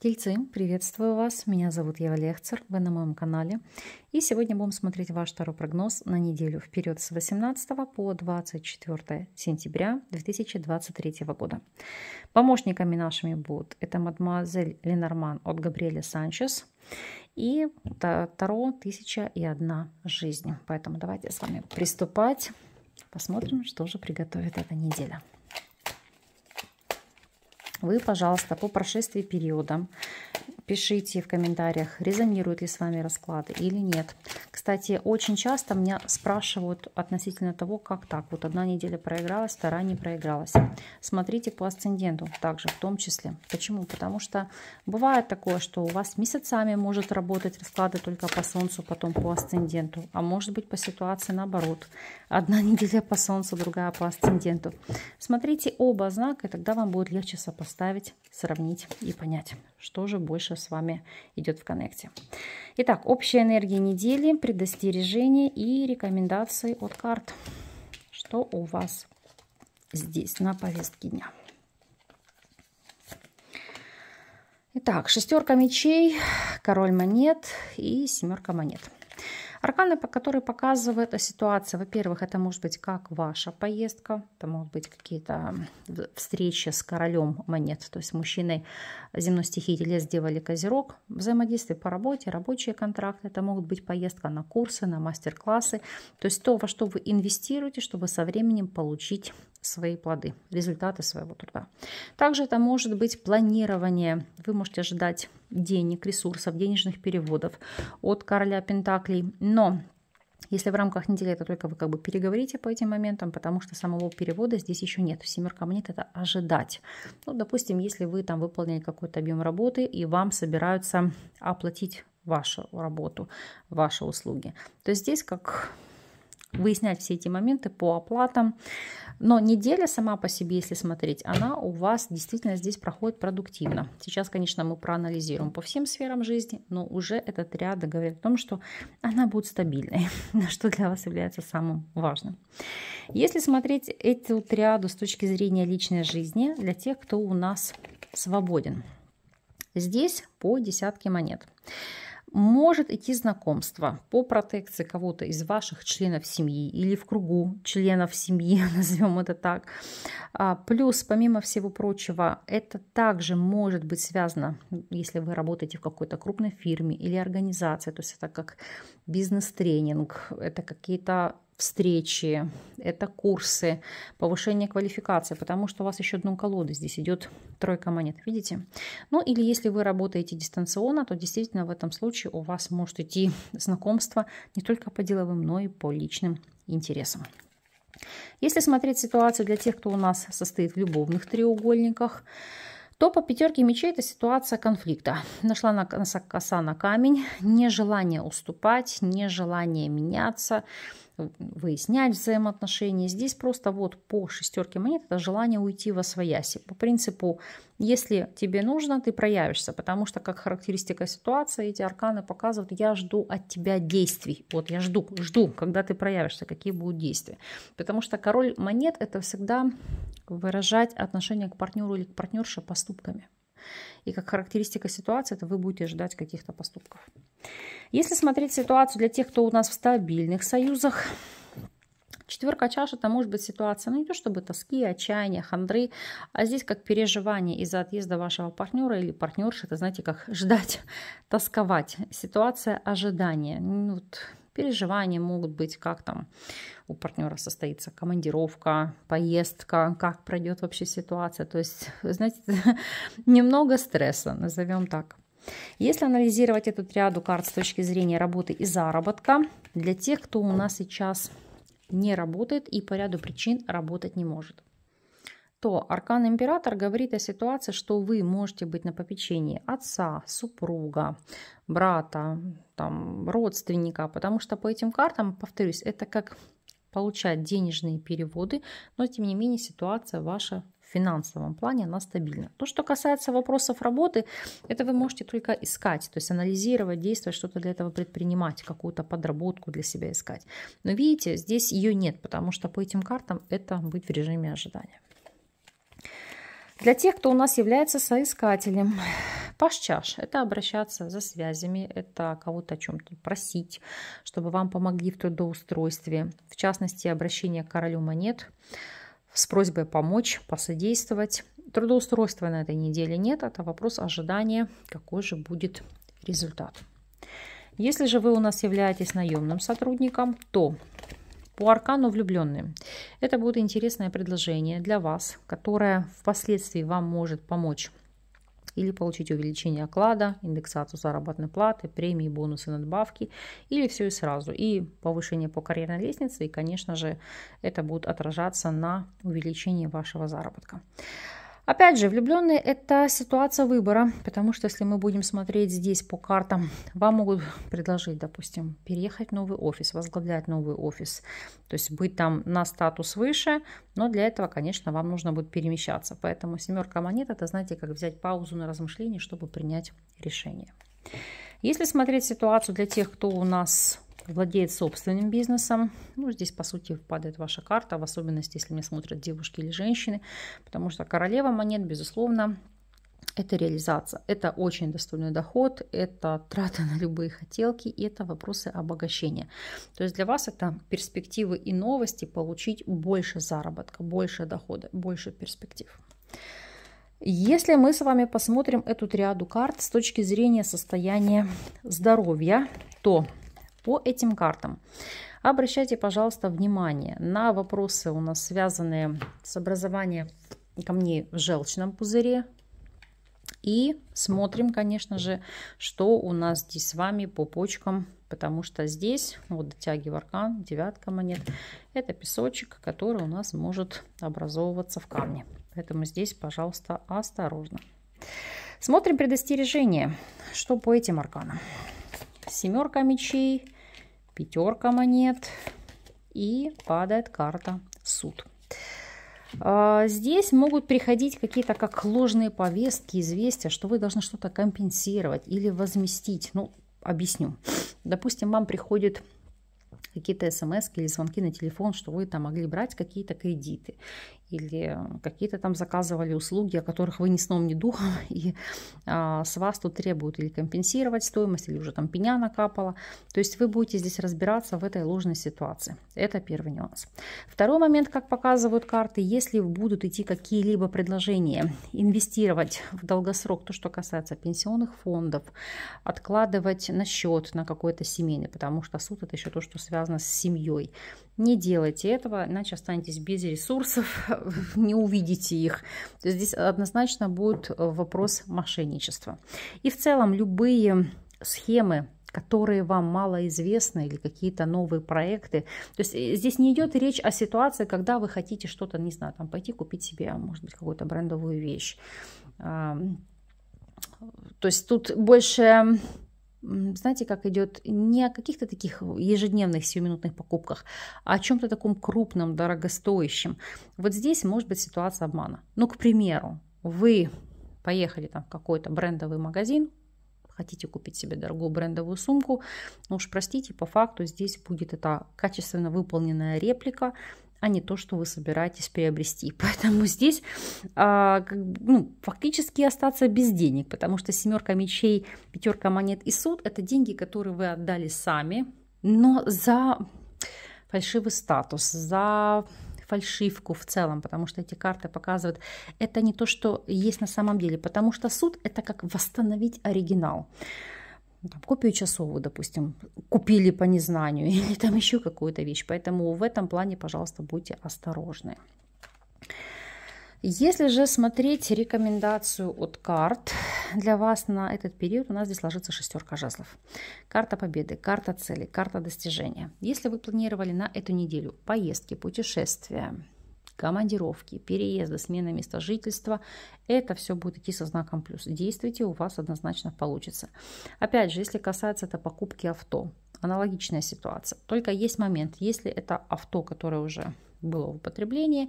Тельцы, приветствую вас, меня зовут Ева Лехцер, вы на моем канале. И сегодня будем смотреть ваш второй прогноз на неделю вперед с 18 по 24 сентября 2023 года. Помощниками нашими будут это мадемуазель Ленорман от Габриэля Санчес и Таро «Тысяча и одна жизнь». Поэтому давайте с вами приступать, посмотрим, что же приготовит эта неделя вы, пожалуйста, по прошествии периода пишите в комментариях, резонируют ли с вами расклады или нет. Кстати, очень часто меня спрашивают относительно того, как так. Вот одна неделя проигралась, вторая не проигралась. Смотрите по асценденту также в том числе. Почему? Потому что бывает такое, что у вас месяцами может работать расклады только по солнцу, потом по асценденту. А может быть по ситуации наоборот. Одна неделя по солнцу, другая по асценденту. Смотрите оба знака, и тогда вам будет легче сопоставить, сравнить и понять что же больше с вами идет в коннекте. Итак, общая энергия недели, предостережение и рекомендации от карт. Что у вас здесь на повестке дня? Итак, шестерка мечей, король монет и семерка монет. Арканы, по которые показывает ситуация. Во-первых, это может быть как ваша поездка, это могут быть какие-то встречи с королем монет, то есть мужчиной земной стихии телец, дева или козерог, взаимодействие по работе, рабочие контракты, это могут быть поездка на курсы, на мастер-классы, то есть то, во что вы инвестируете, чтобы со временем получить свои плоды, результаты своего труда. Также это может быть планирование. Вы можете ожидать денег, ресурсов, денежных переводов от короля Пентаклей. Но если в рамках недели это только вы как бы переговорите по этим моментам, потому что самого перевода здесь еще нет. Семерка монет – это ожидать. Ну, допустим, если вы там выполнили какой-то объем работы, и вам собираются оплатить вашу работу, ваши услуги. То здесь как выяснять все эти моменты по оплатам. Но неделя сама по себе, если смотреть, она у вас действительно здесь проходит продуктивно. Сейчас, конечно, мы проанализируем по всем сферам жизни, но уже этот ряд говорит о том, что она будет стабильной, что для вас является самым важным. Если смотреть эту триаду с точки зрения личной жизни, для тех, кто у нас свободен, здесь по десятке монет – может идти знакомство по протекции кого-то из ваших членов семьи или в кругу членов семьи, назовем это так. А, плюс, помимо всего прочего, это также может быть связано, если вы работаете в какой-то крупной фирме или организации, то есть это как бизнес-тренинг, это какие-то встречи, это курсы, повышение квалификации, потому что у вас еще одну колоду здесь идет тройка монет, видите? Ну или если вы работаете дистанционно, то действительно в этом случае у вас может идти знакомство не только по деловым, но и по личным интересам. Если смотреть ситуацию для тех, кто у нас состоит в любовных треугольниках, то по пятерке мечей это ситуация конфликта. Нашла на, коса на камень, нежелание уступать, нежелание меняться, выяснять взаимоотношения. Здесь просто вот по шестерке монет это желание уйти во свояси. По принципу если тебе нужно, ты проявишься, потому что как характеристика ситуации эти арканы показывают, я жду от тебя действий. Вот я жду, жду, когда ты проявишься, какие будут действия. Потому что король монет – это всегда выражать отношение к партнеру или к партнерше поступками. И как характеристика ситуации, это вы будете ждать каких-то поступков. Если смотреть ситуацию для тех, кто у нас в стабильных союзах, Четверка чаш это может быть ситуация, ну не то чтобы тоски, отчаяния, хандры, а здесь как переживание из-за отъезда вашего партнера или партнерши, это знаете, как ждать, тосковать. Ситуация ожидания. Ну, вот, переживания могут быть, как там у партнера состоится командировка, поездка, как пройдет вообще ситуация. То есть, знаете, немного стресса, назовем так. Если анализировать эту триаду карт с точки зрения работы и заработка, для тех, кто у нас сейчас не работает и по ряду причин работать не может то аркан император говорит о ситуации, что вы можете быть на попечении отца, супруга, брата, там, родственника, потому что по этим картам, повторюсь, это как получать денежные переводы, но тем не менее ситуация ваша в финансовом плане она стабильна. То, что касается вопросов работы, это вы можете только искать, то есть анализировать, действовать, что-то для этого предпринимать, какую-то подработку для себя искать. Но видите, здесь ее нет, потому что по этим картам это быть в режиме ожидания. Для тех, кто у нас является соискателем, Паш это обращаться за связями, это кого-то о чем-то просить, чтобы вам помогли в трудоустройстве. В частности, обращение к королю монет – с просьбой помочь, посодействовать. Трудоустройства на этой неделе нет, это вопрос ожидания, какой же будет результат. Если же вы у нас являетесь наемным сотрудником, то по аркану влюбленным. Это будет интересное предложение для вас, которое впоследствии вам может помочь или получить увеличение оклада, индексацию заработной платы, премии, бонусы, надбавки или все и сразу. И повышение по карьерной лестнице, и, конечно же, это будет отражаться на увеличении вашего заработка. Опять же, влюбленные – это ситуация выбора, потому что если мы будем смотреть здесь по картам, вам могут предложить, допустим, переехать в новый офис, возглавлять новый офис, то есть быть там на статус выше, но для этого, конечно, вам нужно будет перемещаться. Поэтому семерка монет – это, знаете, как взять паузу на размышление, чтобы принять решение. Если смотреть ситуацию для тех, кто у нас владеет собственным бизнесом. Ну, здесь, по сути, падает ваша карта, в особенности, если меня смотрят девушки или женщины, потому что королева монет, безусловно, это реализация, это очень достойный доход, это траты на любые хотелки, и это вопросы обогащения. То есть для вас это перспективы и новости получить больше заработка, больше дохода, больше перспектив. Если мы с вами посмотрим эту триаду карт с точки зрения состояния здоровья, то по этим картам. Обращайте, пожалуйста, внимание на вопросы у нас связанные с образованием камней в желчном пузыре. И смотрим, конечно же, что у нас здесь с вами по почкам, потому что здесь, ну вот дотягиваю аркан, девятка монет, это песочек, который у нас может образовываться в камне. Поэтому здесь, пожалуйста, осторожно. Смотрим предостережение, что по этим арканам. Семерка мечей, пятерка монет и падает карта суд. А, здесь могут приходить какие-то как ложные повестки, известия, что вы должны что-то компенсировать или возместить. Ну, объясню. Допустим, вам приходит какие-то смс или звонки на телефон, что вы там могли брать какие-то кредиты или какие-то там заказывали услуги, о которых вы ни сном, ни духом, и а, с вас тут требуют или компенсировать стоимость, или уже там пеня накапала. То есть вы будете здесь разбираться в этой ложной ситуации. Это первый нюанс. Второй момент, как показывают карты, если будут идти какие-либо предложения инвестировать в долгосрок, то, что касается пенсионных фондов, откладывать на счет на какой-то семейный, потому что суд это еще то, что связано с семьей. Не делайте этого, иначе останетесь без ресурсов, не увидите их. То есть здесь однозначно будет э, вопрос мошенничества. И в целом любые схемы, которые вам мало известны или какие-то новые проекты. То есть э, здесь не идет речь о ситуации, когда вы хотите что-то, не знаю, там пойти купить себе, а, может быть, какую-то брендовую вещь. То есть тут больше знаете, как идет не о каких-то таких ежедневных сиюминутных покупках, а о чем-то таком крупном, дорогостоящем. Вот здесь может быть ситуация обмана. Ну, к примеру, вы поехали там в какой-то брендовый магазин, хотите купить себе дорогую брендовую сумку, ну уж простите, по факту здесь будет это качественно выполненная реплика, а не то, что вы собираетесь приобрести. Поэтому здесь а, ну, фактически остаться без денег, потому что семерка мечей, пятерка монет и суд – это деньги, которые вы отдали сами, но за фальшивый статус, за фальшивку в целом, потому что эти карты показывают, это не то, что есть на самом деле, потому что суд – это как восстановить оригинал там, копию часовую, допустим, купили по незнанию или там еще какую-то вещь. Поэтому в этом плане, пожалуйста, будьте осторожны. Если же смотреть рекомендацию от карт для вас на этот период, у нас здесь ложится шестерка жезлов. Карта победы, карта цели, карта достижения. Если вы планировали на эту неделю поездки, путешествия, командировки, переезды, смена места жительства. Это все будет идти со знаком плюс. Действуйте, у вас однозначно получится. Опять же, если касается это покупки авто, аналогичная ситуация. Только есть момент, если это авто, которое уже было в употреблении,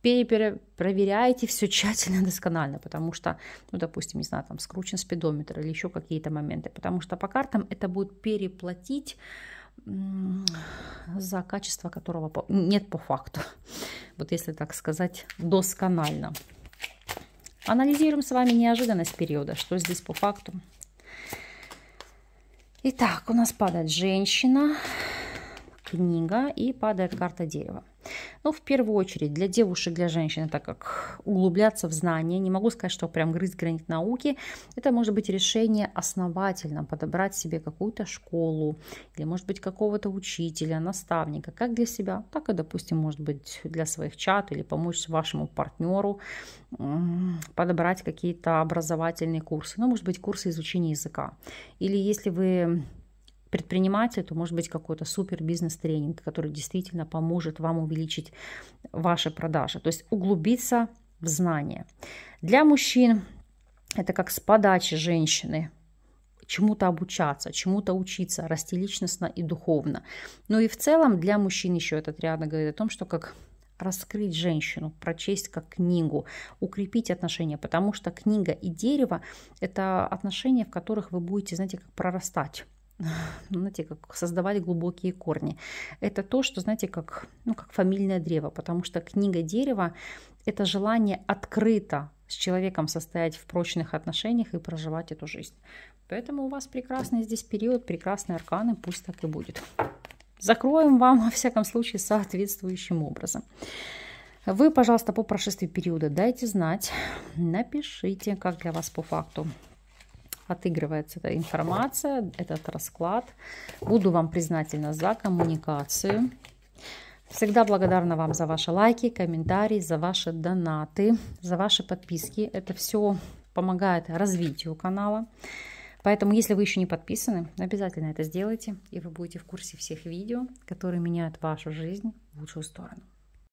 перепроверяйте все тщательно, досконально, потому что, ну, допустим, не знаю, там скручен спидометр или еще какие-то моменты, потому что по картам это будет переплатить за качество которого нет по факту. Вот если так сказать, досконально. Анализируем с вами неожиданность периода, что здесь по факту. Итак, у нас падает женщина, книга и падает карта дерева. Но ну, в первую очередь для девушек, для женщин, так как углубляться в знания, не могу сказать, что прям грызть гранит науки, это может быть решение основательно подобрать себе какую-то школу или, может быть, какого-то учителя, наставника, как для себя, так и, допустим, может быть, для своих чат или помочь вашему партнеру подобрать какие-то образовательные курсы, ну, может быть, курсы изучения языка. Или если вы предприниматель, то может быть какой-то супер бизнес-тренинг, который действительно поможет вам увеличить ваши продажи. То есть углубиться в знания. Для мужчин это как с подачи женщины чему-то обучаться, чему-то учиться, расти личностно и духовно. Ну и в целом для мужчин еще этот ряд говорит о том, что как раскрыть женщину, прочесть как книгу, укрепить отношения, потому что книга и дерево – это отношения, в которых вы будете, знаете, как прорастать Ну, знаете, как создавали глубокие корни. Это то, что, знаете, как, ну, как фамильное древо, потому что книга дерева – это желание открыто с человеком состоять в прочных отношениях и проживать эту жизнь. Поэтому у вас прекрасный здесь период, прекрасные арканы, пусть так и будет. Закроем вам, во всяком случае, соответствующим образом. Вы, пожалуйста, по прошествии периода дайте знать, напишите, как для вас по факту отыгрывается эта информация, этот расклад. Буду вам признательна за коммуникацию. Всегда благодарна вам за ваши лайки, комментарии, за ваши донаты, за ваши подписки. Это все помогает развитию канала. Поэтому, если вы еще не подписаны, обязательно это сделайте, и вы будете в курсе всех видео, которые меняют вашу жизнь в лучшую сторону.